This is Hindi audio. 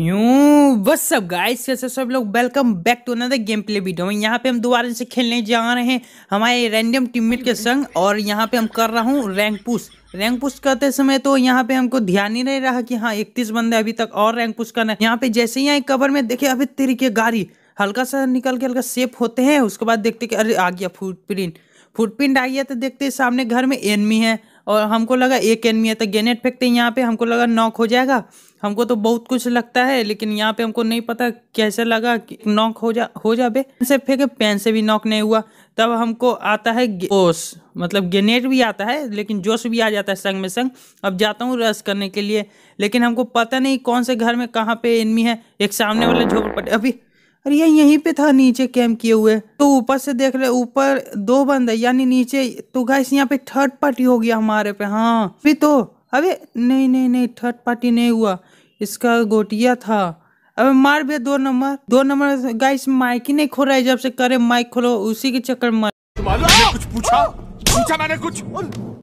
बस सब गाइस कैसे सब लोग welcome back to another game play video में यहाँ पे हम दोबारा से खेलने जा रहे हैं हमारे रैंडम टीममेट के संग और यहाँ पे हम कर रहा हूँ रैंक पुश रैंक पुश करते समय तो यहाँ पे हमको ध्यान ही नहीं रहा कि हाँ इकतीस बंदे अभी तक और रैंक पुश करना है यहाँ पे जैसे ही कवर में देखे अभी तेरी के गाड़ी हल्का सा निकल के हल्का सेफ होते हैं उसके बाद देखते कि अरे आ गया फुट प्रिंट आ गया तो देखते सामने घर में एनमी है और हमको लगा एक एनमी है तो गेनेट फेंकते हैं यहाँ पे हमको लगा नॉक हो जाएगा हमको तो बहुत कुछ लगता है लेकिन यहाँ पे हमको नहीं पता कैसे लगा नॉक हो जा हो जाबे से फेंके पेन से भी नॉक नहीं हुआ तब हमको आता है जोश मतलब गेनेट भी आता है लेकिन जोश भी आ जाता है संग में संग अब जाता हूँ रस करने के लिए लेकिन हमको पता नहीं कौन से घर में कहाँ पे एनमी है एक सामने वाले झोपड़पट्टी अभी और ये यहीं पे था नीचे कैम्प किए हुए तो ऊपर से देख रहे ऊपर दो बंद है यानी नीचे तो गाइस यहाँ पे थर्ड पार्टी हो गया हमारे पे हाँ फिर तो अबे नहीं नहीं नहीं थर्ड पार्टी नहीं हुआ इसका गोटिया था अबे मार भी दो नंबर दो नंबर गाइस माइक ही नहीं खो रहा है जब से करे माइक खोलो उसी के चक्कर मार कुछ पूछा पूछा मैंने कुछ